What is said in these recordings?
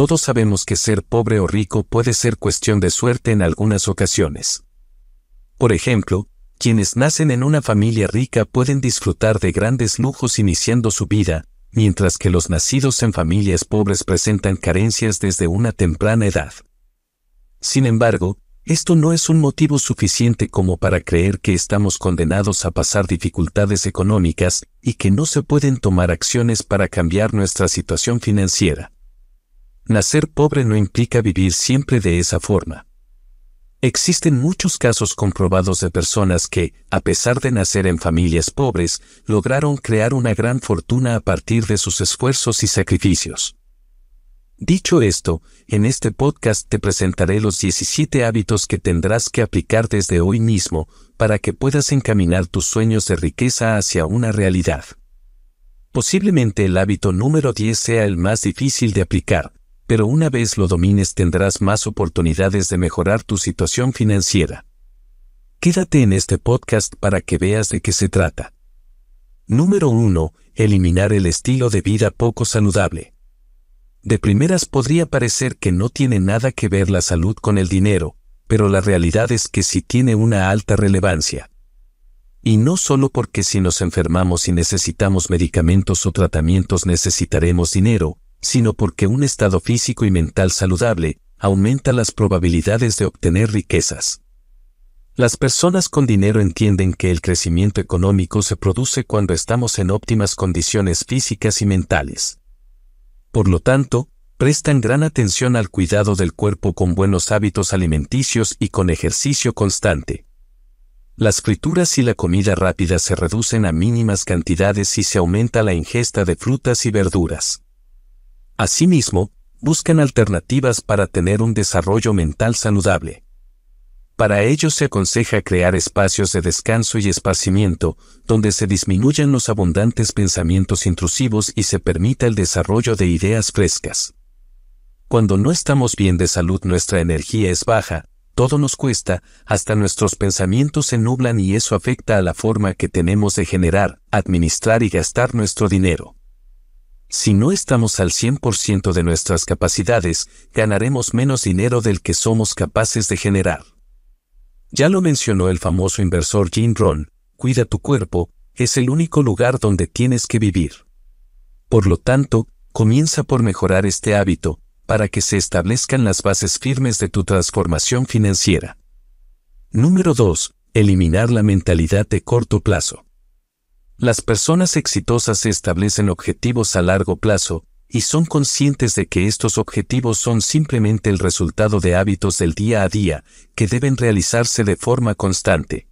Todos sabemos que ser pobre o rico puede ser cuestión de suerte en algunas ocasiones. Por ejemplo, quienes nacen en una familia rica pueden disfrutar de grandes lujos iniciando su vida, mientras que los nacidos en familias pobres presentan carencias desde una temprana edad. Sin embargo, esto no es un motivo suficiente como para creer que estamos condenados a pasar dificultades económicas y que no se pueden tomar acciones para cambiar nuestra situación financiera. Nacer pobre no implica vivir siempre de esa forma. Existen muchos casos comprobados de personas que, a pesar de nacer en familias pobres, lograron crear una gran fortuna a partir de sus esfuerzos y sacrificios. Dicho esto, en este podcast te presentaré los 17 hábitos que tendrás que aplicar desde hoy mismo para que puedas encaminar tus sueños de riqueza hacia una realidad. Posiblemente el hábito número 10 sea el más difícil de aplicar, pero una vez lo domines tendrás más oportunidades de mejorar tu situación financiera. Quédate en este podcast para que veas de qué se trata. Número 1. Eliminar el estilo de vida poco saludable. De primeras podría parecer que no tiene nada que ver la salud con el dinero, pero la realidad es que sí tiene una alta relevancia. Y no solo porque si nos enfermamos y necesitamos medicamentos o tratamientos necesitaremos dinero, sino porque un estado físico y mental saludable aumenta las probabilidades de obtener riquezas. Las personas con dinero entienden que el crecimiento económico se produce cuando estamos en óptimas condiciones físicas y mentales. Por lo tanto, prestan gran atención al cuidado del cuerpo con buenos hábitos alimenticios y con ejercicio constante. Las frituras y la comida rápida se reducen a mínimas cantidades y se aumenta la ingesta de frutas y verduras. Asimismo, buscan alternativas para tener un desarrollo mental saludable. Para ello se aconseja crear espacios de descanso y esparcimiento, donde se disminuyan los abundantes pensamientos intrusivos y se permita el desarrollo de ideas frescas. Cuando no estamos bien de salud nuestra energía es baja, todo nos cuesta, hasta nuestros pensamientos se nublan y eso afecta a la forma que tenemos de generar, administrar y gastar nuestro dinero. Si no estamos al 100% de nuestras capacidades, ganaremos menos dinero del que somos capaces de generar. Ya lo mencionó el famoso inversor Jim Rohn, cuida tu cuerpo, es el único lugar donde tienes que vivir. Por lo tanto, comienza por mejorar este hábito, para que se establezcan las bases firmes de tu transformación financiera. Número 2. Eliminar la mentalidad de corto plazo. Las personas exitosas establecen objetivos a largo plazo, y son conscientes de que estos objetivos son simplemente el resultado de hábitos del día a día, que deben realizarse de forma constante.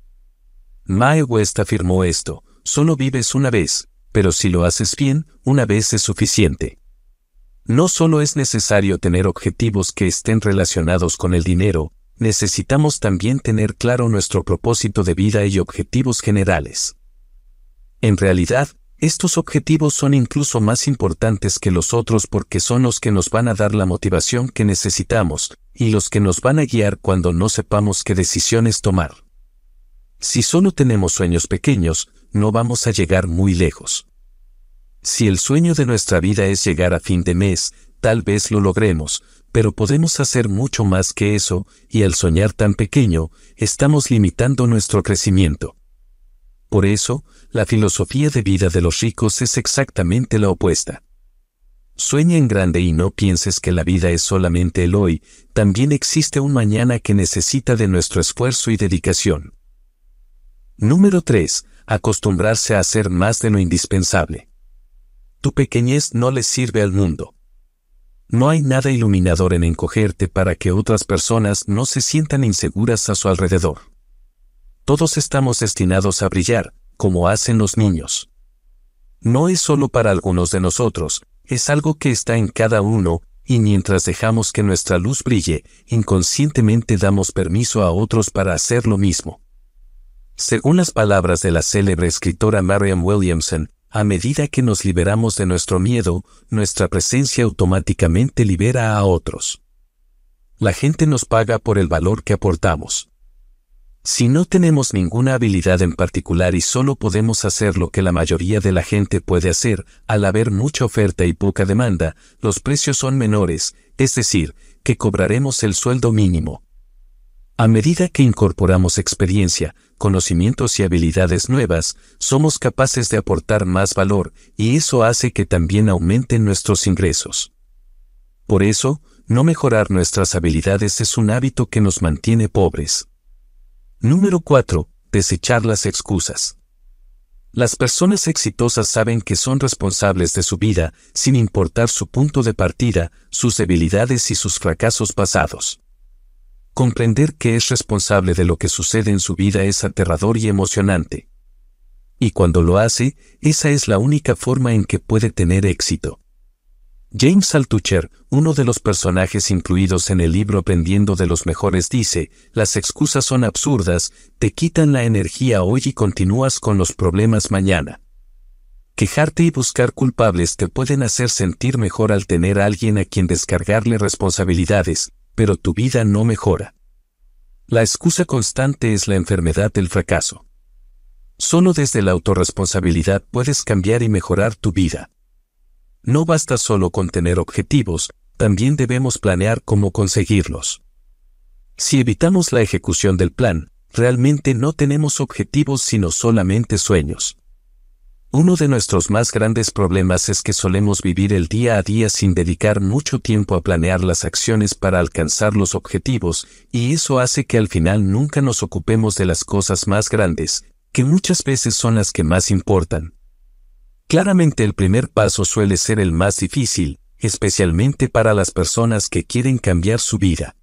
Mae West afirmó esto, solo vives una vez, pero si lo haces bien, una vez es suficiente. No solo es necesario tener objetivos que estén relacionados con el dinero, necesitamos también tener claro nuestro propósito de vida y objetivos generales. En realidad, estos objetivos son incluso más importantes que los otros porque son los que nos van a dar la motivación que necesitamos y los que nos van a guiar cuando no sepamos qué decisiones tomar. Si solo tenemos sueños pequeños, no vamos a llegar muy lejos. Si el sueño de nuestra vida es llegar a fin de mes, tal vez lo logremos, pero podemos hacer mucho más que eso, y al soñar tan pequeño, estamos limitando nuestro crecimiento. Por eso, la filosofía de vida de los ricos es exactamente la opuesta. Sueña en grande y no pienses que la vida es solamente el hoy, también existe un mañana que necesita de nuestro esfuerzo y dedicación. Número 3. Acostumbrarse a hacer más de lo indispensable. Tu pequeñez no le sirve al mundo. No hay nada iluminador en encogerte para que otras personas no se sientan inseguras a su alrededor todos estamos destinados a brillar, como hacen los niños. No es solo para algunos de nosotros, es algo que está en cada uno, y mientras dejamos que nuestra luz brille, inconscientemente damos permiso a otros para hacer lo mismo. Según las palabras de la célebre escritora Marian Williamson, a medida que nos liberamos de nuestro miedo, nuestra presencia automáticamente libera a otros. La gente nos paga por el valor que aportamos. Si no tenemos ninguna habilidad en particular y solo podemos hacer lo que la mayoría de la gente puede hacer, al haber mucha oferta y poca demanda, los precios son menores, es decir, que cobraremos el sueldo mínimo. A medida que incorporamos experiencia, conocimientos y habilidades nuevas, somos capaces de aportar más valor, y eso hace que también aumenten nuestros ingresos. Por eso, no mejorar nuestras habilidades es un hábito que nos mantiene pobres. Número 4. Desechar las excusas. Las personas exitosas saben que son responsables de su vida, sin importar su punto de partida, sus debilidades y sus fracasos pasados. Comprender que es responsable de lo que sucede en su vida es aterrador y emocionante. Y cuando lo hace, esa es la única forma en que puede tener éxito. James Altucher, uno de los personajes incluidos en el libro Aprendiendo de los Mejores, dice, las excusas son absurdas, te quitan la energía hoy y continúas con los problemas mañana. Quejarte y buscar culpables te pueden hacer sentir mejor al tener a alguien a quien descargarle responsabilidades, pero tu vida no mejora. La excusa constante es la enfermedad del fracaso. Solo desde la autorresponsabilidad puedes cambiar y mejorar tu vida. No basta solo con tener objetivos, también debemos planear cómo conseguirlos. Si evitamos la ejecución del plan, realmente no tenemos objetivos sino solamente sueños. Uno de nuestros más grandes problemas es que solemos vivir el día a día sin dedicar mucho tiempo a planear las acciones para alcanzar los objetivos, y eso hace que al final nunca nos ocupemos de las cosas más grandes, que muchas veces son las que más importan. Claramente el primer paso suele ser el más difícil, especialmente para las personas que quieren cambiar su vida.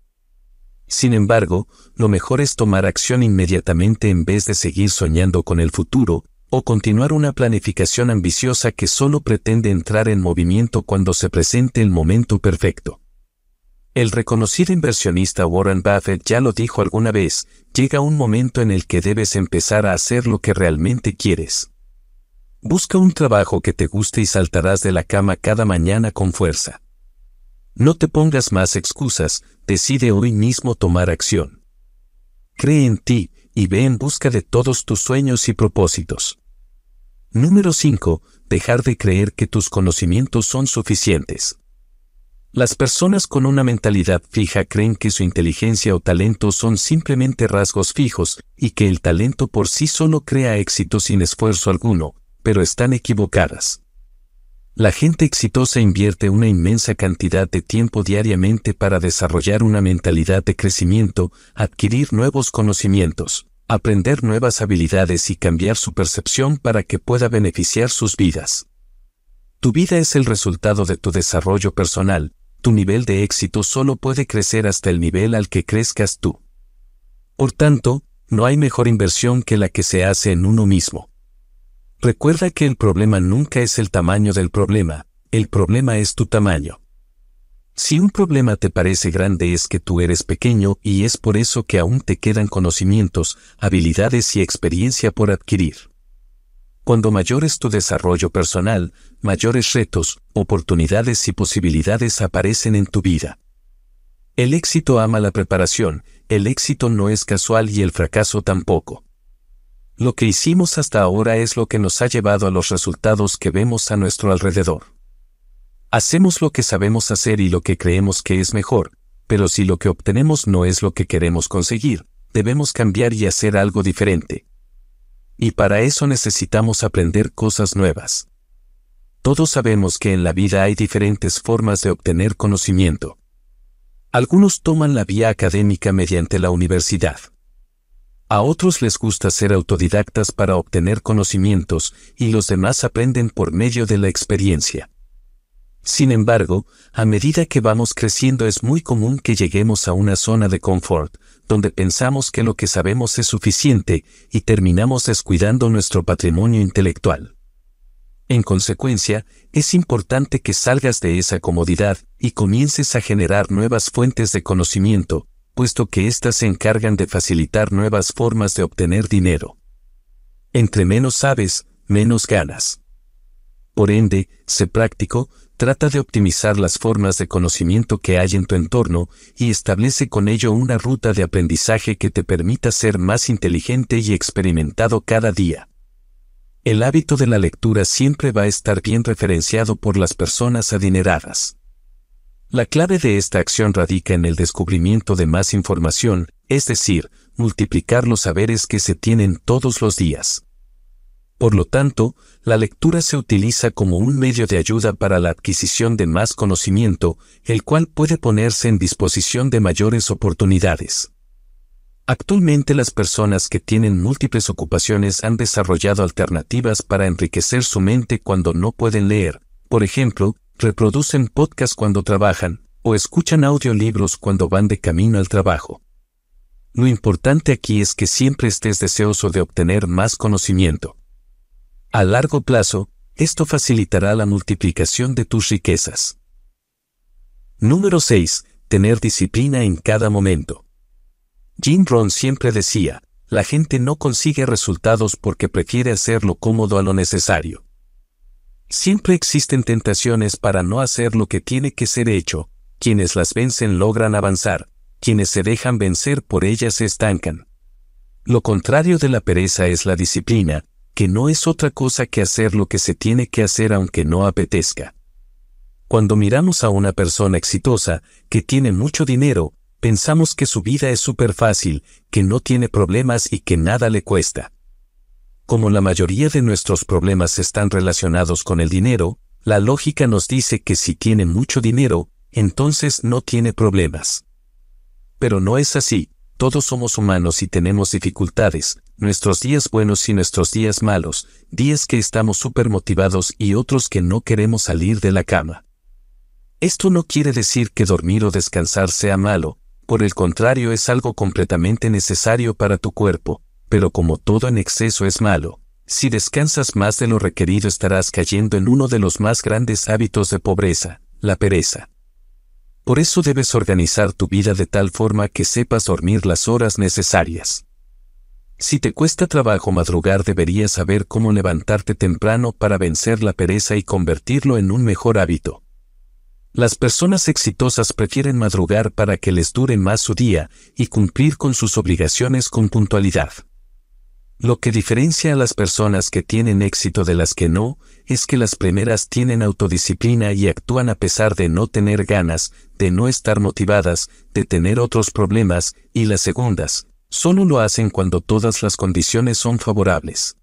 Sin embargo, lo mejor es tomar acción inmediatamente en vez de seguir soñando con el futuro, o continuar una planificación ambiciosa que solo pretende entrar en movimiento cuando se presente el momento perfecto. El reconocido inversionista Warren Buffett ya lo dijo alguna vez, llega un momento en el que debes empezar a hacer lo que realmente quieres. Busca un trabajo que te guste y saltarás de la cama cada mañana con fuerza. No te pongas más excusas, decide hoy mismo tomar acción. Cree en ti y ve en busca de todos tus sueños y propósitos. Número 5. Dejar de creer que tus conocimientos son suficientes. Las personas con una mentalidad fija creen que su inteligencia o talento son simplemente rasgos fijos y que el talento por sí solo crea éxito sin esfuerzo alguno, pero están equivocadas. La gente exitosa invierte una inmensa cantidad de tiempo diariamente para desarrollar una mentalidad de crecimiento, adquirir nuevos conocimientos, aprender nuevas habilidades y cambiar su percepción para que pueda beneficiar sus vidas. Tu vida es el resultado de tu desarrollo personal, tu nivel de éxito solo puede crecer hasta el nivel al que crezcas tú. Por tanto, no hay mejor inversión que la que se hace en uno mismo. Recuerda que el problema nunca es el tamaño del problema, el problema es tu tamaño. Si un problema te parece grande es que tú eres pequeño y es por eso que aún te quedan conocimientos, habilidades y experiencia por adquirir. Cuando mayor es tu desarrollo personal, mayores retos, oportunidades y posibilidades aparecen en tu vida. El éxito ama la preparación, el éxito no es casual y el fracaso tampoco. Lo que hicimos hasta ahora es lo que nos ha llevado a los resultados que vemos a nuestro alrededor. Hacemos lo que sabemos hacer y lo que creemos que es mejor, pero si lo que obtenemos no es lo que queremos conseguir, debemos cambiar y hacer algo diferente. Y para eso necesitamos aprender cosas nuevas. Todos sabemos que en la vida hay diferentes formas de obtener conocimiento. Algunos toman la vía académica mediante la universidad. A otros les gusta ser autodidactas para obtener conocimientos y los demás aprenden por medio de la experiencia. Sin embargo, a medida que vamos creciendo es muy común que lleguemos a una zona de confort, donde pensamos que lo que sabemos es suficiente y terminamos descuidando nuestro patrimonio intelectual. En consecuencia, es importante que salgas de esa comodidad y comiences a generar nuevas fuentes de conocimiento, puesto que éstas se encargan de facilitar nuevas formas de obtener dinero. Entre menos sabes, menos ganas. Por ende, sé práctico, trata de optimizar las formas de conocimiento que hay en tu entorno y establece con ello una ruta de aprendizaje que te permita ser más inteligente y experimentado cada día. El hábito de la lectura siempre va a estar bien referenciado por las personas adineradas. La clave de esta acción radica en el descubrimiento de más información, es decir, multiplicar los saberes que se tienen todos los días. Por lo tanto, la lectura se utiliza como un medio de ayuda para la adquisición de más conocimiento, el cual puede ponerse en disposición de mayores oportunidades. Actualmente las personas que tienen múltiples ocupaciones han desarrollado alternativas para enriquecer su mente cuando no pueden leer, por ejemplo, reproducen podcasts cuando trabajan, o escuchan audiolibros cuando van de camino al trabajo. Lo importante aquí es que siempre estés deseoso de obtener más conocimiento. A largo plazo, esto facilitará la multiplicación de tus riquezas. Número 6. Tener disciplina en cada momento. Jim Ron siempre decía, la gente no consigue resultados porque prefiere hacerlo cómodo a lo necesario. Siempre existen tentaciones para no hacer lo que tiene que ser hecho, quienes las vencen logran avanzar, quienes se dejan vencer por ellas se estancan. Lo contrario de la pereza es la disciplina, que no es otra cosa que hacer lo que se tiene que hacer aunque no apetezca. Cuando miramos a una persona exitosa, que tiene mucho dinero, pensamos que su vida es súper fácil, que no tiene problemas y que nada le cuesta. Como la mayoría de nuestros problemas están relacionados con el dinero, la lógica nos dice que si tiene mucho dinero, entonces no tiene problemas. Pero no es así, todos somos humanos y tenemos dificultades, nuestros días buenos y nuestros días malos, días que estamos súper motivados y otros que no queremos salir de la cama. Esto no quiere decir que dormir o descansar sea malo, por el contrario es algo completamente necesario para tu cuerpo, pero como todo en exceso es malo, si descansas más de lo requerido estarás cayendo en uno de los más grandes hábitos de pobreza, la pereza. Por eso debes organizar tu vida de tal forma que sepas dormir las horas necesarias. Si te cuesta trabajo madrugar deberías saber cómo levantarte temprano para vencer la pereza y convertirlo en un mejor hábito. Las personas exitosas prefieren madrugar para que les dure más su día y cumplir con sus obligaciones con puntualidad. Lo que diferencia a las personas que tienen éxito de las que no, es que las primeras tienen autodisciplina y actúan a pesar de no tener ganas, de no estar motivadas, de tener otros problemas, y las segundas, solo lo hacen cuando todas las condiciones son favorables.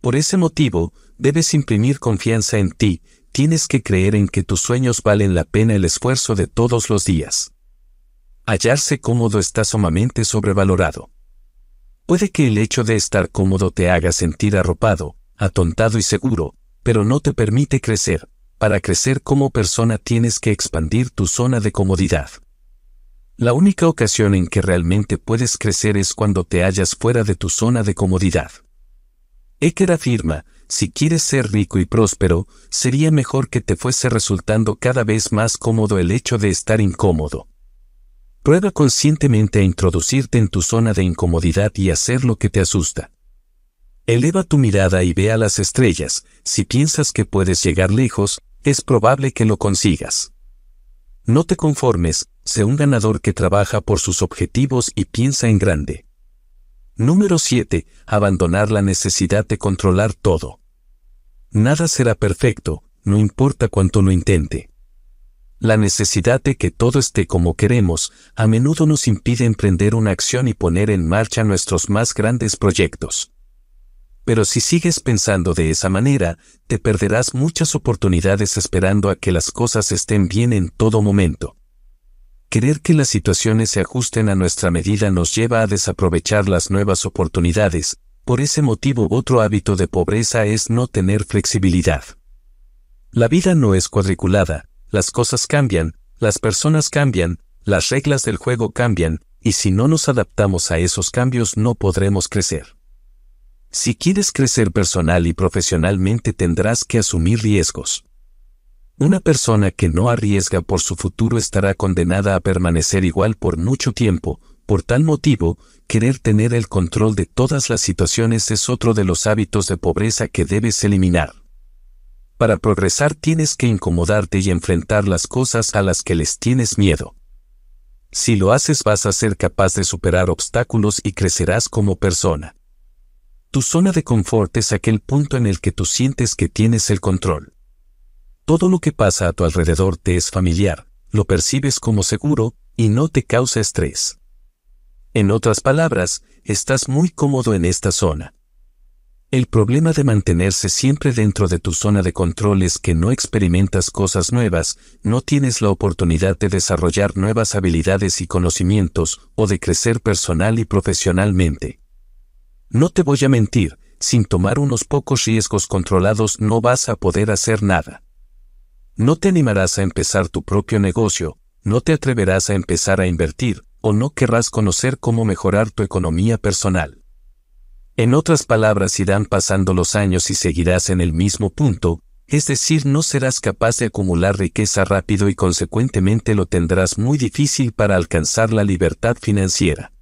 Por ese motivo, debes imprimir confianza en ti, tienes que creer en que tus sueños valen la pena el esfuerzo de todos los días. Hallarse cómodo está sumamente sobrevalorado. Puede que el hecho de estar cómodo te haga sentir arropado, atontado y seguro, pero no te permite crecer. Para crecer como persona tienes que expandir tu zona de comodidad. La única ocasión en que realmente puedes crecer es cuando te hallas fuera de tu zona de comodidad. Eker afirma, si quieres ser rico y próspero, sería mejor que te fuese resultando cada vez más cómodo el hecho de estar incómodo. Prueba conscientemente a introducirte en tu zona de incomodidad y hacer lo que te asusta. Eleva tu mirada y ve a las estrellas, si piensas que puedes llegar lejos, es probable que lo consigas. No te conformes, sé un ganador que trabaja por sus objetivos y piensa en grande. Número 7. Abandonar la necesidad de controlar todo. Nada será perfecto, no importa cuánto lo intente. La necesidad de que todo esté como queremos a menudo nos impide emprender una acción y poner en marcha nuestros más grandes proyectos. Pero si sigues pensando de esa manera, te perderás muchas oportunidades esperando a que las cosas estén bien en todo momento. Querer que las situaciones se ajusten a nuestra medida nos lleva a desaprovechar las nuevas oportunidades, por ese motivo otro hábito de pobreza es no tener flexibilidad. La vida no es cuadriculada, las cosas cambian, las personas cambian, las reglas del juego cambian, y si no nos adaptamos a esos cambios no podremos crecer. Si quieres crecer personal y profesionalmente tendrás que asumir riesgos. Una persona que no arriesga por su futuro estará condenada a permanecer igual por mucho tiempo, por tal motivo, querer tener el control de todas las situaciones es otro de los hábitos de pobreza que debes eliminar. Para progresar tienes que incomodarte y enfrentar las cosas a las que les tienes miedo. Si lo haces vas a ser capaz de superar obstáculos y crecerás como persona. Tu zona de confort es aquel punto en el que tú sientes que tienes el control. Todo lo que pasa a tu alrededor te es familiar, lo percibes como seguro y no te causa estrés. En otras palabras, estás muy cómodo en esta zona. El problema de mantenerse siempre dentro de tu zona de control es que no experimentas cosas nuevas, no tienes la oportunidad de desarrollar nuevas habilidades y conocimientos, o de crecer personal y profesionalmente. No te voy a mentir, sin tomar unos pocos riesgos controlados no vas a poder hacer nada. No te animarás a empezar tu propio negocio, no te atreverás a empezar a invertir, o no querrás conocer cómo mejorar tu economía personal. En otras palabras, irán pasando los años y seguirás en el mismo punto, es decir, no serás capaz de acumular riqueza rápido y consecuentemente lo tendrás muy difícil para alcanzar la libertad financiera.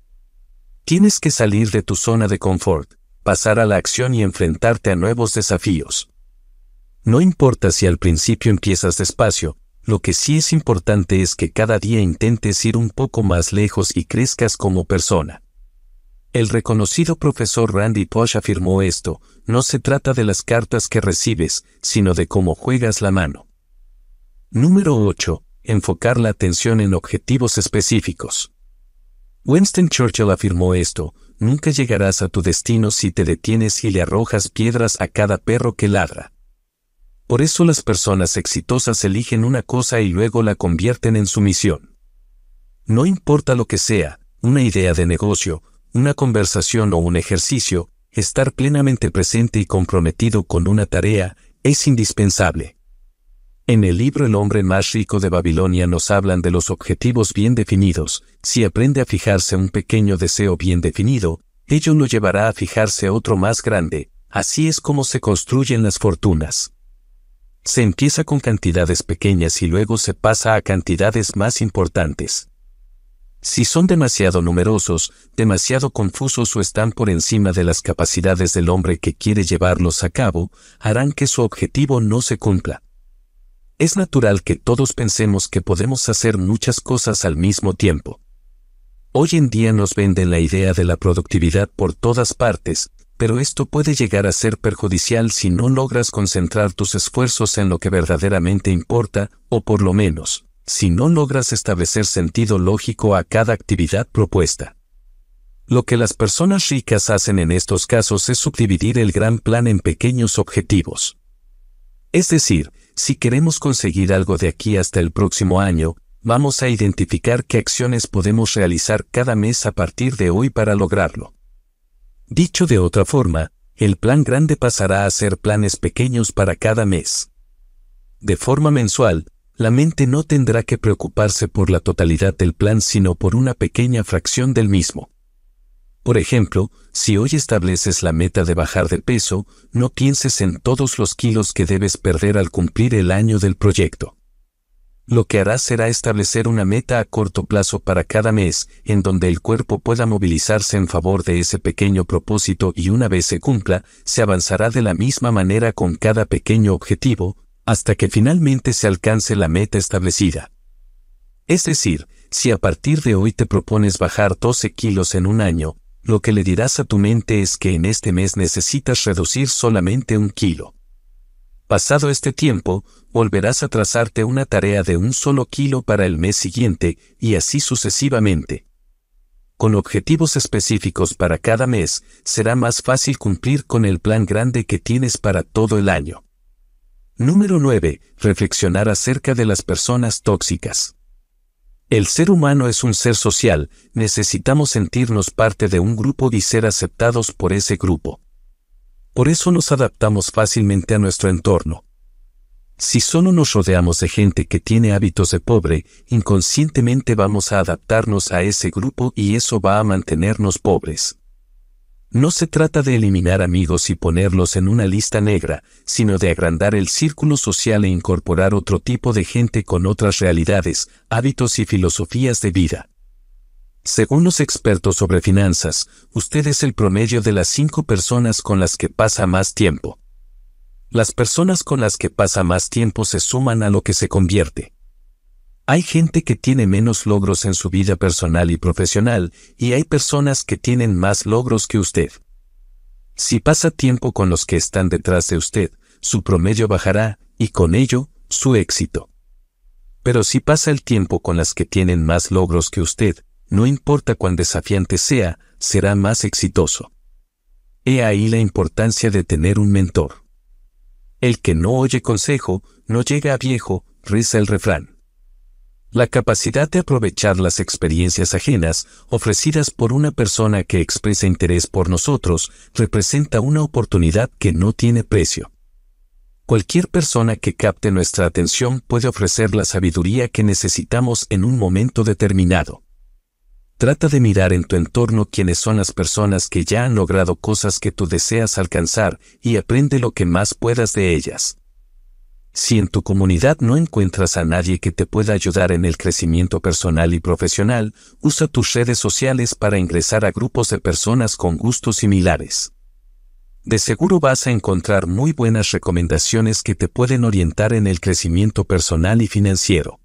Tienes que salir de tu zona de confort, pasar a la acción y enfrentarte a nuevos desafíos. No importa si al principio empiezas despacio, lo que sí es importante es que cada día intentes ir un poco más lejos y crezcas como persona. El reconocido profesor Randy Posh afirmó esto, no se trata de las cartas que recibes, sino de cómo juegas la mano. Número 8. Enfocar la atención en objetivos específicos. Winston Churchill afirmó esto, nunca llegarás a tu destino si te detienes y le arrojas piedras a cada perro que ladra. Por eso las personas exitosas eligen una cosa y luego la convierten en su misión. No importa lo que sea, una idea de negocio, una conversación o un ejercicio, estar plenamente presente y comprometido con una tarea es indispensable. En el libro El hombre más rico de Babilonia nos hablan de los objetivos bien definidos. Si aprende a fijarse un pequeño deseo bien definido, ello lo llevará a fijarse otro más grande. Así es como se construyen las fortunas. Se empieza con cantidades pequeñas y luego se pasa a cantidades más importantes. Si son demasiado numerosos, demasiado confusos o están por encima de las capacidades del hombre que quiere llevarlos a cabo, harán que su objetivo no se cumpla. Es natural que todos pensemos que podemos hacer muchas cosas al mismo tiempo. Hoy en día nos venden la idea de la productividad por todas partes, pero esto puede llegar a ser perjudicial si no logras concentrar tus esfuerzos en lo que verdaderamente importa, o por lo menos, si no logras establecer sentido lógico a cada actividad propuesta. Lo que las personas ricas hacen en estos casos es subdividir el gran plan en pequeños objetivos. Es decir, si queremos conseguir algo de aquí hasta el próximo año, vamos a identificar qué acciones podemos realizar cada mes a partir de hoy para lograrlo. Dicho de otra forma, el plan grande pasará a ser planes pequeños para cada mes. De forma mensual, la mente no tendrá que preocuparse por la totalidad del plan sino por una pequeña fracción del mismo. Por ejemplo, si hoy estableces la meta de bajar de peso, no pienses en todos los kilos que debes perder al cumplir el año del proyecto. Lo que harás será establecer una meta a corto plazo para cada mes, en donde el cuerpo pueda movilizarse en favor de ese pequeño propósito y una vez se cumpla, se avanzará de la misma manera con cada pequeño objetivo, hasta que finalmente se alcance la meta establecida. Es decir, si a partir de hoy te propones bajar 12 kilos en un año, lo que le dirás a tu mente es que en este mes necesitas reducir solamente un kilo. Pasado este tiempo, volverás a trazarte una tarea de un solo kilo para el mes siguiente y así sucesivamente. Con objetivos específicos para cada mes, será más fácil cumplir con el plan grande que tienes para todo el año. Número 9. Reflexionar acerca de las personas tóxicas. El ser humano es un ser social, necesitamos sentirnos parte de un grupo y ser aceptados por ese grupo. Por eso nos adaptamos fácilmente a nuestro entorno. Si solo nos rodeamos de gente que tiene hábitos de pobre, inconscientemente vamos a adaptarnos a ese grupo y eso va a mantenernos pobres. No se trata de eliminar amigos y ponerlos en una lista negra, sino de agrandar el círculo social e incorporar otro tipo de gente con otras realidades, hábitos y filosofías de vida. Según los expertos sobre finanzas, usted es el promedio de las cinco personas con las que pasa más tiempo. Las personas con las que pasa más tiempo se suman a lo que se convierte. Hay gente que tiene menos logros en su vida personal y profesional, y hay personas que tienen más logros que usted. Si pasa tiempo con los que están detrás de usted, su promedio bajará, y con ello, su éxito. Pero si pasa el tiempo con las que tienen más logros que usted, no importa cuán desafiante sea, será más exitoso. He ahí la importancia de tener un mentor. El que no oye consejo, no llega a viejo, reza el refrán. La capacidad de aprovechar las experiencias ajenas ofrecidas por una persona que expresa interés por nosotros representa una oportunidad que no tiene precio. Cualquier persona que capte nuestra atención puede ofrecer la sabiduría que necesitamos en un momento determinado. Trata de mirar en tu entorno quiénes son las personas que ya han logrado cosas que tú deseas alcanzar y aprende lo que más puedas de ellas. Si en tu comunidad no encuentras a nadie que te pueda ayudar en el crecimiento personal y profesional, usa tus redes sociales para ingresar a grupos de personas con gustos similares. De seguro vas a encontrar muy buenas recomendaciones que te pueden orientar en el crecimiento personal y financiero.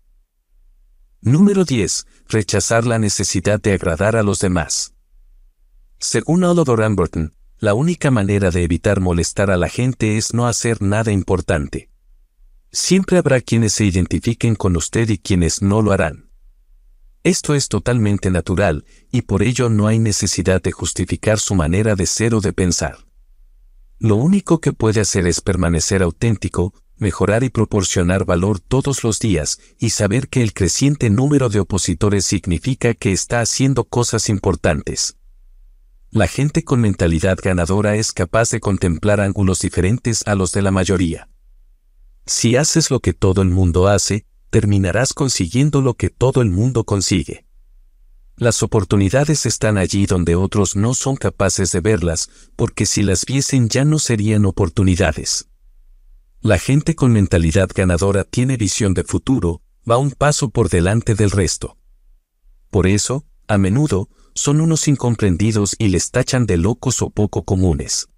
Número 10. Rechazar la necesidad de agradar a los demás. Según Oliver Amberton, la única manera de evitar molestar a la gente es no hacer nada importante. Siempre habrá quienes se identifiquen con usted y quienes no lo harán. Esto es totalmente natural, y por ello no hay necesidad de justificar su manera de ser o de pensar. Lo único que puede hacer es permanecer auténtico, mejorar y proporcionar valor todos los días, y saber que el creciente número de opositores significa que está haciendo cosas importantes. La gente con mentalidad ganadora es capaz de contemplar ángulos diferentes a los de la mayoría. Si haces lo que todo el mundo hace, terminarás consiguiendo lo que todo el mundo consigue. Las oportunidades están allí donde otros no son capaces de verlas, porque si las viesen ya no serían oportunidades. La gente con mentalidad ganadora tiene visión de futuro, va un paso por delante del resto. Por eso, a menudo, son unos incomprendidos y les tachan de locos o poco comunes.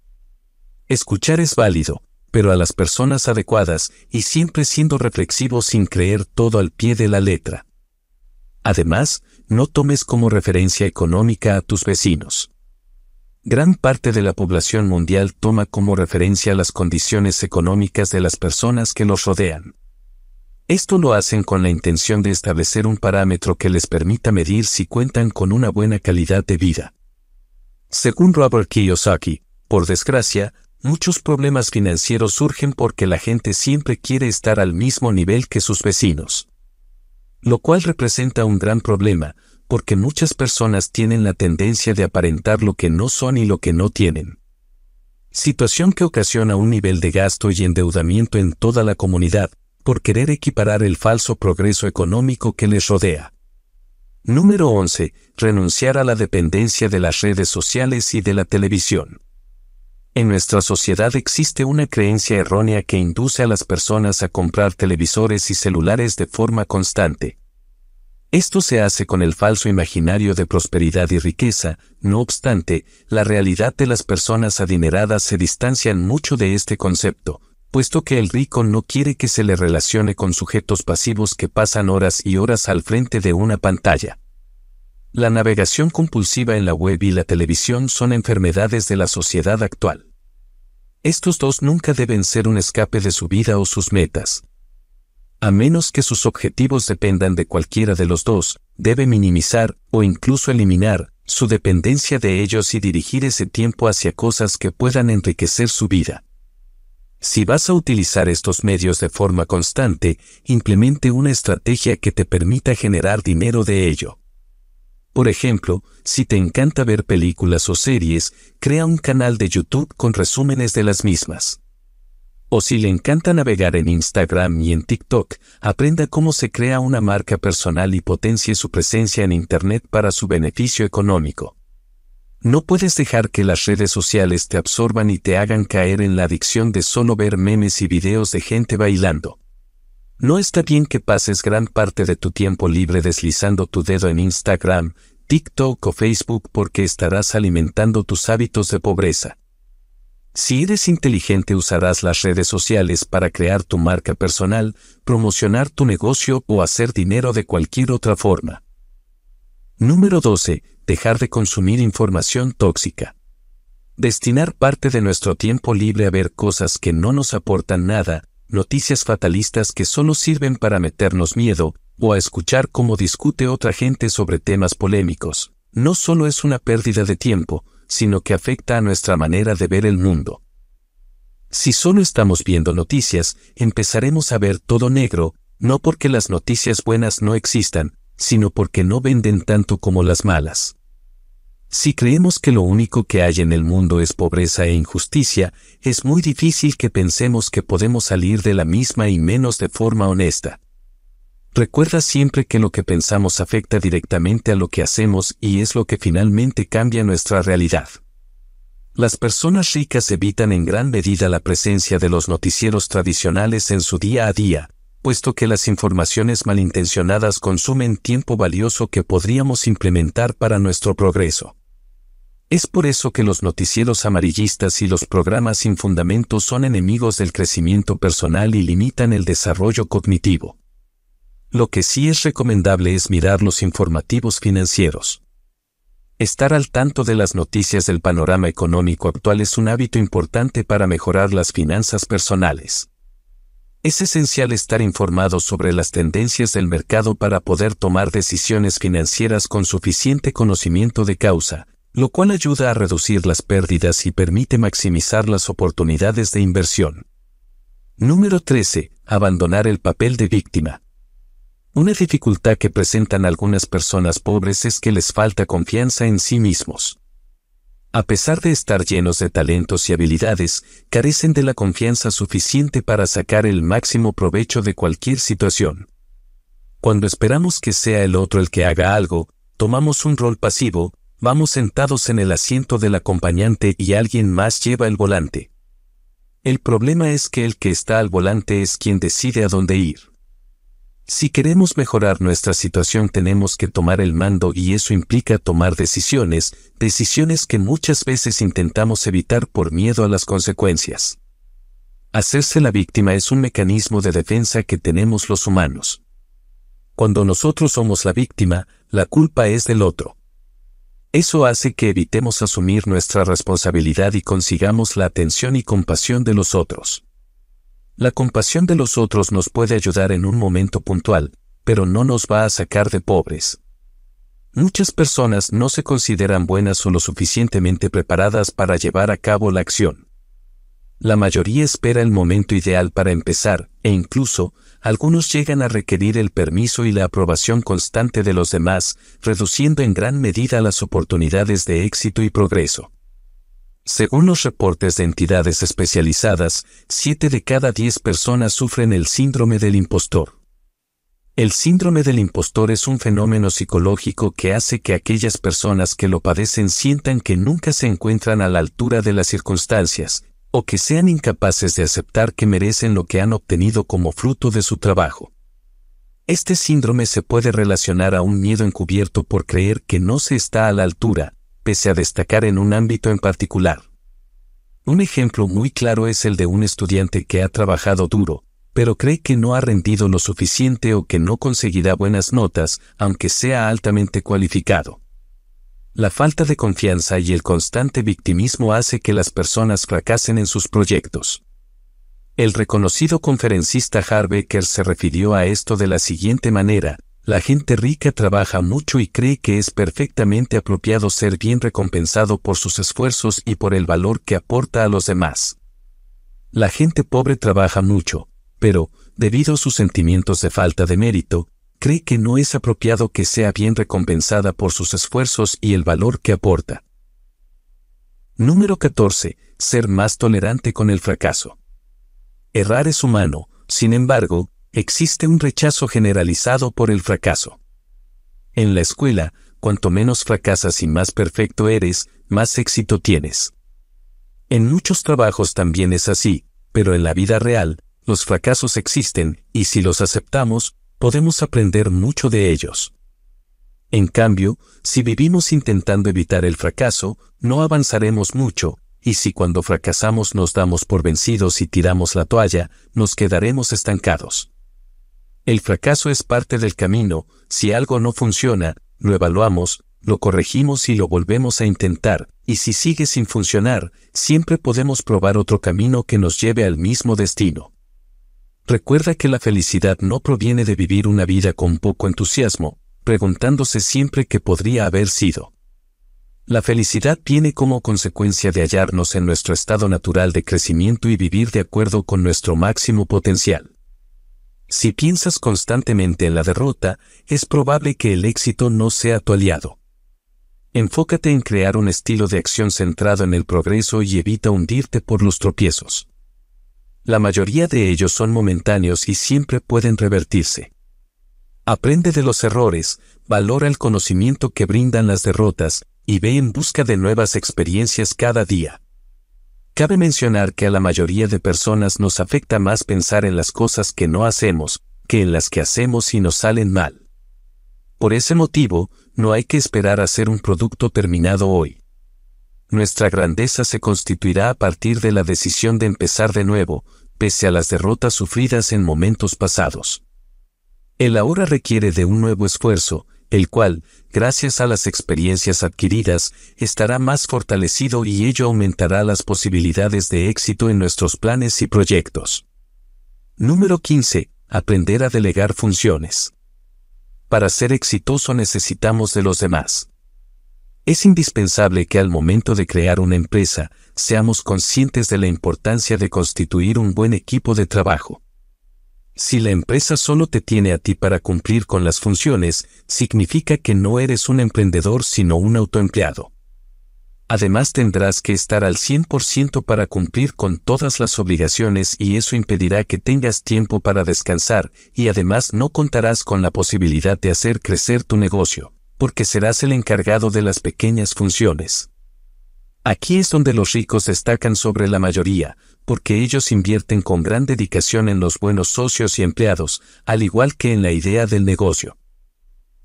Escuchar es válido, pero a las personas adecuadas y siempre siendo reflexivo sin creer todo al pie de la letra. Además, no tomes como referencia económica a tus vecinos. Gran parte de la población mundial toma como referencia las condiciones económicas de las personas que los rodean. Esto lo hacen con la intención de establecer un parámetro que les permita medir si cuentan con una buena calidad de vida. Según Robert Kiyosaki, por desgracia, Muchos problemas financieros surgen porque la gente siempre quiere estar al mismo nivel que sus vecinos. Lo cual representa un gran problema, porque muchas personas tienen la tendencia de aparentar lo que no son y lo que no tienen. Situación que ocasiona un nivel de gasto y endeudamiento en toda la comunidad, por querer equiparar el falso progreso económico que les rodea. Número 11. Renunciar a la dependencia de las redes sociales y de la televisión. En nuestra sociedad existe una creencia errónea que induce a las personas a comprar televisores y celulares de forma constante. Esto se hace con el falso imaginario de prosperidad y riqueza, no obstante, la realidad de las personas adineradas se distancian mucho de este concepto, puesto que el rico no quiere que se le relacione con sujetos pasivos que pasan horas y horas al frente de una pantalla. La navegación compulsiva en la web y la televisión son enfermedades de la sociedad actual. Estos dos nunca deben ser un escape de su vida o sus metas. A menos que sus objetivos dependan de cualquiera de los dos, debe minimizar o incluso eliminar su dependencia de ellos y dirigir ese tiempo hacia cosas que puedan enriquecer su vida. Si vas a utilizar estos medios de forma constante, implemente una estrategia que te permita generar dinero de ello. Por ejemplo, si te encanta ver películas o series, crea un canal de YouTube con resúmenes de las mismas. O si le encanta navegar en Instagram y en TikTok, aprenda cómo se crea una marca personal y potencie su presencia en Internet para su beneficio económico. No puedes dejar que las redes sociales te absorban y te hagan caer en la adicción de solo ver memes y videos de gente bailando. No está bien que pases gran parte de tu tiempo libre deslizando tu dedo en Instagram, TikTok o Facebook porque estarás alimentando tus hábitos de pobreza. Si eres inteligente usarás las redes sociales para crear tu marca personal, promocionar tu negocio o hacer dinero de cualquier otra forma. Número 12. Dejar de consumir información tóxica. Destinar parte de nuestro tiempo libre a ver cosas que no nos aportan nada, noticias fatalistas que solo sirven para meternos miedo, o a escuchar cómo discute otra gente sobre temas polémicos, no solo es una pérdida de tiempo, sino que afecta a nuestra manera de ver el mundo. Si solo estamos viendo noticias, empezaremos a ver todo negro, no porque las noticias buenas no existan, sino porque no venden tanto como las malas. Si creemos que lo único que hay en el mundo es pobreza e injusticia, es muy difícil que pensemos que podemos salir de la misma y menos de forma honesta. Recuerda siempre que lo que pensamos afecta directamente a lo que hacemos y es lo que finalmente cambia nuestra realidad. Las personas ricas evitan en gran medida la presencia de los noticieros tradicionales en su día a día, puesto que las informaciones malintencionadas consumen tiempo valioso que podríamos implementar para nuestro progreso. Es por eso que los noticieros amarillistas y los programas sin fundamento son enemigos del crecimiento personal y limitan el desarrollo cognitivo. Lo que sí es recomendable es mirar los informativos financieros. Estar al tanto de las noticias del panorama económico actual es un hábito importante para mejorar las finanzas personales. Es esencial estar informado sobre las tendencias del mercado para poder tomar decisiones financieras con suficiente conocimiento de causa, lo cual ayuda a reducir las pérdidas y permite maximizar las oportunidades de inversión. Número 13. Abandonar el papel de víctima. Una dificultad que presentan algunas personas pobres es que les falta confianza en sí mismos. A pesar de estar llenos de talentos y habilidades, carecen de la confianza suficiente para sacar el máximo provecho de cualquier situación. Cuando esperamos que sea el otro el que haga algo, tomamos un rol pasivo, vamos sentados en el asiento del acompañante y alguien más lleva el volante. El problema es que el que está al volante es quien decide a dónde ir. Si queremos mejorar nuestra situación tenemos que tomar el mando y eso implica tomar decisiones, decisiones que muchas veces intentamos evitar por miedo a las consecuencias. Hacerse la víctima es un mecanismo de defensa que tenemos los humanos. Cuando nosotros somos la víctima, la culpa es del otro. Eso hace que evitemos asumir nuestra responsabilidad y consigamos la atención y compasión de los otros. La compasión de los otros nos puede ayudar en un momento puntual, pero no nos va a sacar de pobres. Muchas personas no se consideran buenas o lo suficientemente preparadas para llevar a cabo la acción la mayoría espera el momento ideal para empezar, e incluso, algunos llegan a requerir el permiso y la aprobación constante de los demás, reduciendo en gran medida las oportunidades de éxito y progreso. Según los reportes de entidades especializadas, 7 de cada 10 personas sufren el síndrome del impostor. El síndrome del impostor es un fenómeno psicológico que hace que aquellas personas que lo padecen sientan que nunca se encuentran a la altura de las circunstancias, o que sean incapaces de aceptar que merecen lo que han obtenido como fruto de su trabajo. Este síndrome se puede relacionar a un miedo encubierto por creer que no se está a la altura, pese a destacar en un ámbito en particular. Un ejemplo muy claro es el de un estudiante que ha trabajado duro, pero cree que no ha rendido lo suficiente o que no conseguirá buenas notas, aunque sea altamente cualificado. La falta de confianza y el constante victimismo hace que las personas fracasen en sus proyectos. El reconocido conferencista Harbecker se refirió a esto de la siguiente manera, la gente rica trabaja mucho y cree que es perfectamente apropiado ser bien recompensado por sus esfuerzos y por el valor que aporta a los demás. La gente pobre trabaja mucho, pero, debido a sus sentimientos de falta de mérito, cree que no es apropiado que sea bien recompensada por sus esfuerzos y el valor que aporta. Número 14. Ser más tolerante con el fracaso. Errar es humano, sin embargo, existe un rechazo generalizado por el fracaso. En la escuela, cuanto menos fracasas y más perfecto eres, más éxito tienes. En muchos trabajos también es así, pero en la vida real, los fracasos existen, y si los aceptamos, podemos aprender mucho de ellos. En cambio, si vivimos intentando evitar el fracaso, no avanzaremos mucho, y si cuando fracasamos nos damos por vencidos y tiramos la toalla, nos quedaremos estancados. El fracaso es parte del camino, si algo no funciona, lo evaluamos, lo corregimos y lo volvemos a intentar, y si sigue sin funcionar, siempre podemos probar otro camino que nos lleve al mismo destino. Recuerda que la felicidad no proviene de vivir una vida con poco entusiasmo, preguntándose siempre qué podría haber sido. La felicidad tiene como consecuencia de hallarnos en nuestro estado natural de crecimiento y vivir de acuerdo con nuestro máximo potencial. Si piensas constantemente en la derrota, es probable que el éxito no sea tu aliado. Enfócate en crear un estilo de acción centrado en el progreso y evita hundirte por los tropiezos. La mayoría de ellos son momentáneos y siempre pueden revertirse. Aprende de los errores, valora el conocimiento que brindan las derrotas y ve en busca de nuevas experiencias cada día. Cabe mencionar que a la mayoría de personas nos afecta más pensar en las cosas que no hacemos que en las que hacemos y nos salen mal. Por ese motivo, no hay que esperar a ser un producto terminado hoy. Nuestra grandeza se constituirá a partir de la decisión de empezar de nuevo, pese a las derrotas sufridas en momentos pasados. El ahora requiere de un nuevo esfuerzo, el cual, gracias a las experiencias adquiridas, estará más fortalecido y ello aumentará las posibilidades de éxito en nuestros planes y proyectos. Número 15. Aprender a delegar funciones. Para ser exitoso necesitamos de los demás. Es indispensable que al momento de crear una empresa, seamos conscientes de la importancia de constituir un buen equipo de trabajo. Si la empresa solo te tiene a ti para cumplir con las funciones, significa que no eres un emprendedor sino un autoempleado. Además tendrás que estar al 100% para cumplir con todas las obligaciones y eso impedirá que tengas tiempo para descansar y además no contarás con la posibilidad de hacer crecer tu negocio, porque serás el encargado de las pequeñas funciones. Aquí es donde los ricos destacan sobre la mayoría, porque ellos invierten con gran dedicación en los buenos socios y empleados, al igual que en la idea del negocio.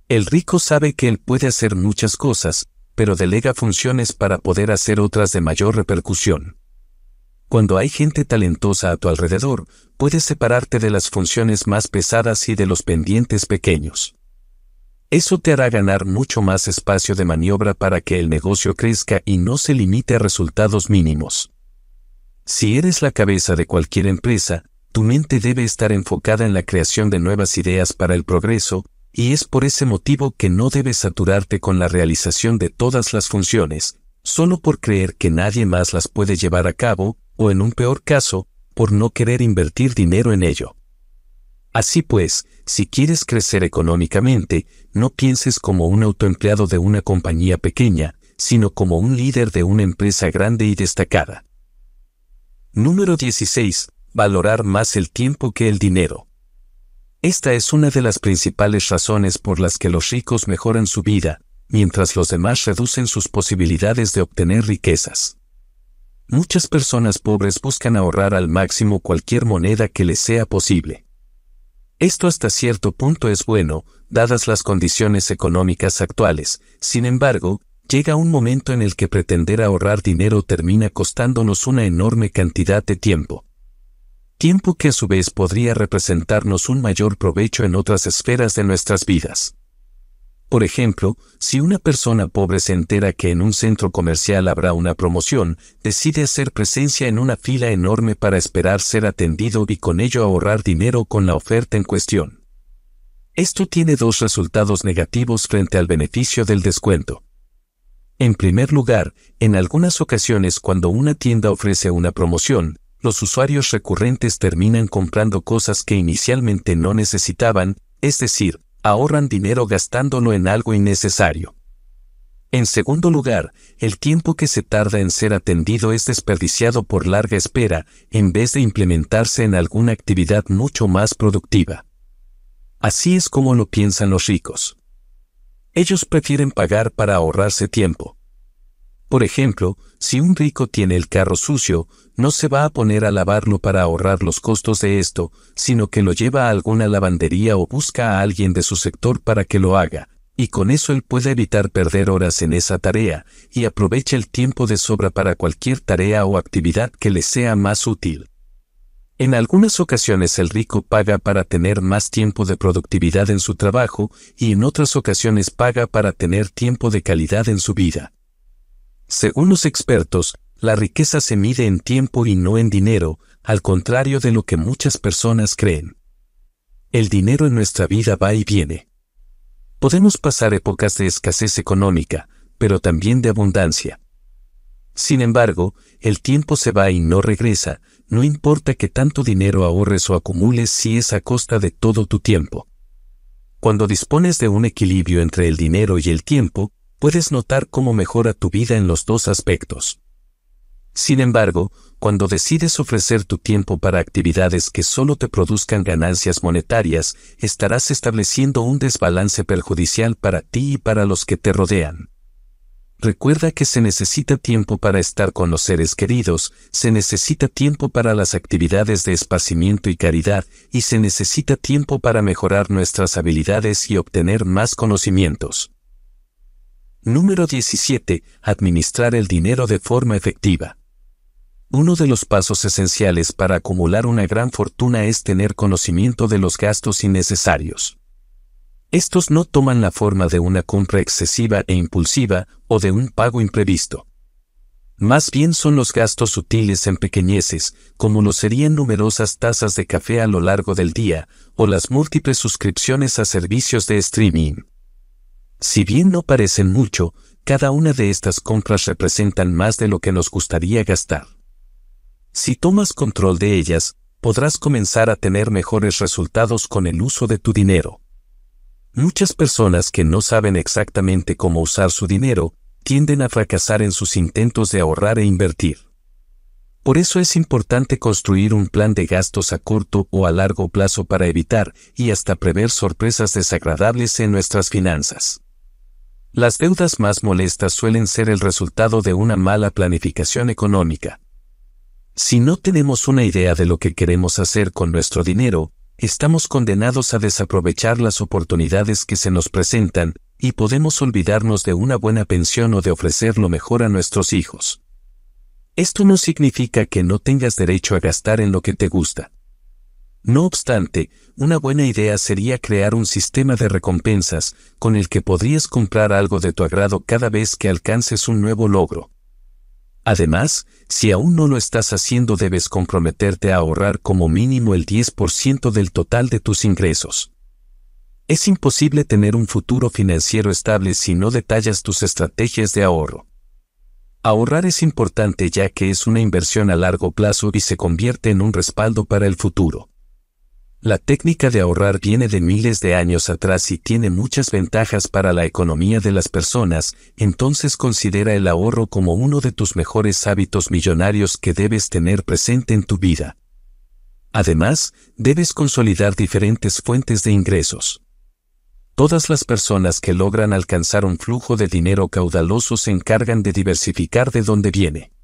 El rico sabe que él puede hacer muchas cosas, pero delega funciones para poder hacer otras de mayor repercusión. Cuando hay gente talentosa a tu alrededor, puedes separarte de las funciones más pesadas y de los pendientes pequeños. Eso te hará ganar mucho más espacio de maniobra para que el negocio crezca y no se limite a resultados mínimos. Si eres la cabeza de cualquier empresa, tu mente debe estar enfocada en la creación de nuevas ideas para el progreso, y es por ese motivo que no debes saturarte con la realización de todas las funciones, solo por creer que nadie más las puede llevar a cabo, o en un peor caso, por no querer invertir dinero en ello. Así pues, si quieres crecer económicamente, no pienses como un autoempleado de una compañía pequeña, sino como un líder de una empresa grande y destacada. Número 16. Valorar más el tiempo que el dinero. Esta es una de las principales razones por las que los ricos mejoran su vida, mientras los demás reducen sus posibilidades de obtener riquezas. Muchas personas pobres buscan ahorrar al máximo cualquier moneda que les sea posible. Esto hasta cierto punto es bueno, dadas las condiciones económicas actuales, sin embargo, llega un momento en el que pretender ahorrar dinero termina costándonos una enorme cantidad de tiempo. Tiempo que a su vez podría representarnos un mayor provecho en otras esferas de nuestras vidas. Por ejemplo, si una persona pobre se entera que en un centro comercial habrá una promoción, decide hacer presencia en una fila enorme para esperar ser atendido y con ello ahorrar dinero con la oferta en cuestión. Esto tiene dos resultados negativos frente al beneficio del descuento. En primer lugar, en algunas ocasiones cuando una tienda ofrece una promoción, los usuarios recurrentes terminan comprando cosas que inicialmente no necesitaban, es decir, ahorran dinero gastándolo en algo innecesario. En segundo lugar, el tiempo que se tarda en ser atendido es desperdiciado por larga espera en vez de implementarse en alguna actividad mucho más productiva. Así es como lo piensan los ricos. Ellos prefieren pagar para ahorrarse tiempo. Por ejemplo, si un rico tiene el carro sucio, no se va a poner a lavarlo para ahorrar los costos de esto, sino que lo lleva a alguna lavandería o busca a alguien de su sector para que lo haga, y con eso él puede evitar perder horas en esa tarea, y aprovecha el tiempo de sobra para cualquier tarea o actividad que le sea más útil. En algunas ocasiones el rico paga para tener más tiempo de productividad en su trabajo y en otras ocasiones paga para tener tiempo de calidad en su vida. Según los expertos, la riqueza se mide en tiempo y no en dinero, al contrario de lo que muchas personas creen. El dinero en nuestra vida va y viene. Podemos pasar épocas de escasez económica, pero también de abundancia. Sin embargo, el tiempo se va y no regresa, no importa que tanto dinero ahorres o acumules si es a costa de todo tu tiempo. Cuando dispones de un equilibrio entre el dinero y el tiempo, puedes notar cómo mejora tu vida en los dos aspectos. Sin embargo, cuando decides ofrecer tu tiempo para actividades que solo te produzcan ganancias monetarias, estarás estableciendo un desbalance perjudicial para ti y para los que te rodean. Recuerda que se necesita tiempo para estar con los seres queridos, se necesita tiempo para las actividades de esparcimiento y caridad, y se necesita tiempo para mejorar nuestras habilidades y obtener más conocimientos. Número 17. Administrar el dinero de forma efectiva. Uno de los pasos esenciales para acumular una gran fortuna es tener conocimiento de los gastos innecesarios. Estos no toman la forma de una compra excesiva e impulsiva o de un pago imprevisto. Más bien son los gastos sutiles en pequeñeces, como lo serían numerosas tazas de café a lo largo del día, o las múltiples suscripciones a servicios de streaming. Si bien no parecen mucho, cada una de estas compras representan más de lo que nos gustaría gastar. Si tomas control de ellas, podrás comenzar a tener mejores resultados con el uso de tu dinero. Muchas personas que no saben exactamente cómo usar su dinero, tienden a fracasar en sus intentos de ahorrar e invertir. Por eso es importante construir un plan de gastos a corto o a largo plazo para evitar y hasta prever sorpresas desagradables en nuestras finanzas. Las deudas más molestas suelen ser el resultado de una mala planificación económica. Si no tenemos una idea de lo que queremos hacer con nuestro dinero, estamos condenados a desaprovechar las oportunidades que se nos presentan, y podemos olvidarnos de una buena pensión o de ofrecer lo mejor a nuestros hijos. Esto no significa que no tengas derecho a gastar en lo que te gusta. No obstante, una buena idea sería crear un sistema de recompensas con el que podrías comprar algo de tu agrado cada vez que alcances un nuevo logro. Además, si aún no lo estás haciendo debes comprometerte a ahorrar como mínimo el 10% del total de tus ingresos. Es imposible tener un futuro financiero estable si no detallas tus estrategias de ahorro. Ahorrar es importante ya que es una inversión a largo plazo y se convierte en un respaldo para el futuro. La técnica de ahorrar viene de miles de años atrás y tiene muchas ventajas para la economía de las personas, entonces considera el ahorro como uno de tus mejores hábitos millonarios que debes tener presente en tu vida. Además, debes consolidar diferentes fuentes de ingresos. Todas las personas que logran alcanzar un flujo de dinero caudaloso se encargan de diversificar de dónde viene.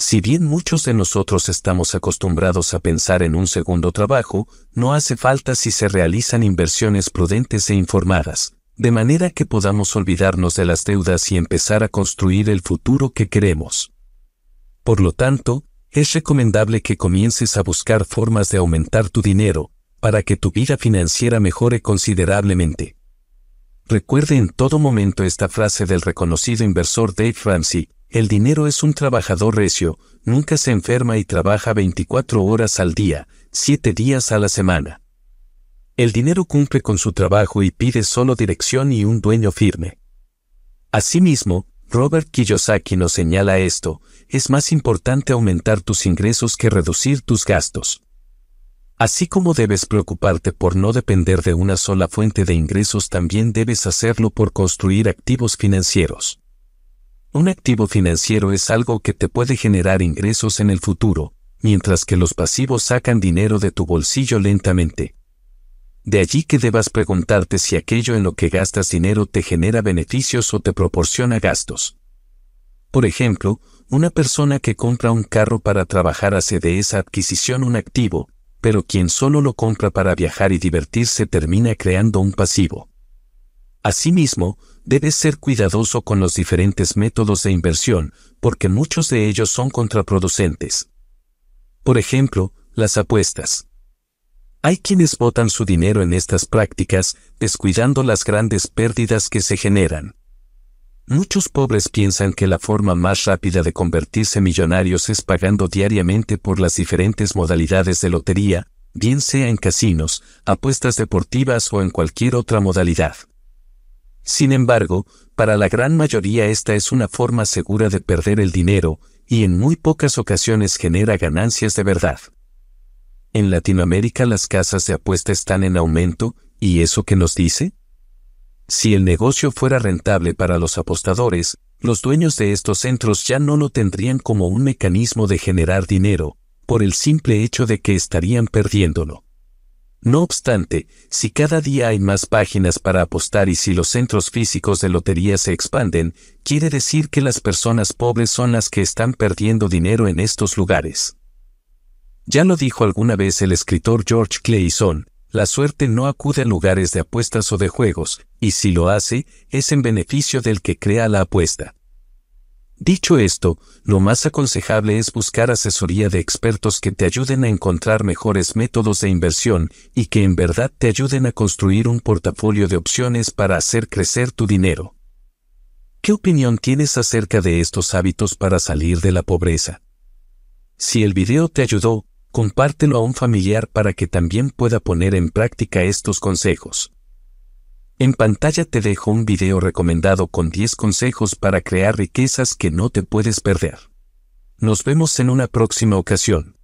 Si bien muchos de nosotros estamos acostumbrados a pensar en un segundo trabajo, no hace falta si se realizan inversiones prudentes e informadas, de manera que podamos olvidarnos de las deudas y empezar a construir el futuro que queremos. Por lo tanto, es recomendable que comiences a buscar formas de aumentar tu dinero, para que tu vida financiera mejore considerablemente. Recuerde en todo momento esta frase del reconocido inversor Dave Ramsey, el dinero es un trabajador recio, nunca se enferma y trabaja 24 horas al día, 7 días a la semana. El dinero cumple con su trabajo y pide solo dirección y un dueño firme. Asimismo, Robert Kiyosaki nos señala esto, es más importante aumentar tus ingresos que reducir tus gastos. Así como debes preocuparte por no depender de una sola fuente de ingresos, también debes hacerlo por construir activos financieros. Un activo financiero es algo que te puede generar ingresos en el futuro, mientras que los pasivos sacan dinero de tu bolsillo lentamente. De allí que debas preguntarte si aquello en lo que gastas dinero te genera beneficios o te proporciona gastos. Por ejemplo, una persona que compra un carro para trabajar hace de esa adquisición un activo, pero quien solo lo compra para viajar y divertirse termina creando un pasivo. Asimismo, debes ser cuidadoso con los diferentes métodos de inversión, porque muchos de ellos son contraproducentes. Por ejemplo, las apuestas. Hay quienes botan su dinero en estas prácticas, descuidando las grandes pérdidas que se generan. Muchos pobres piensan que la forma más rápida de convertirse millonarios es pagando diariamente por las diferentes modalidades de lotería, bien sea en casinos, apuestas deportivas o en cualquier otra modalidad. Sin embargo, para la gran mayoría esta es una forma segura de perder el dinero, y en muy pocas ocasiones genera ganancias de verdad. En Latinoamérica las casas de apuesta están en aumento, ¿y eso qué nos dice? Si el negocio fuera rentable para los apostadores, los dueños de estos centros ya no lo tendrían como un mecanismo de generar dinero, por el simple hecho de que estarían perdiéndolo. No obstante, si cada día hay más páginas para apostar y si los centros físicos de lotería se expanden, quiere decir que las personas pobres son las que están perdiendo dinero en estos lugares. Ya lo dijo alguna vez el escritor George Clayson, la suerte no acude a lugares de apuestas o de juegos, y si lo hace, es en beneficio del que crea la apuesta. Dicho esto, lo más aconsejable es buscar asesoría de expertos que te ayuden a encontrar mejores métodos de inversión y que en verdad te ayuden a construir un portafolio de opciones para hacer crecer tu dinero. ¿Qué opinión tienes acerca de estos hábitos para salir de la pobreza? Si el video te ayudó, compártelo a un familiar para que también pueda poner en práctica estos consejos. En pantalla te dejo un video recomendado con 10 consejos para crear riquezas que no te puedes perder. Nos vemos en una próxima ocasión.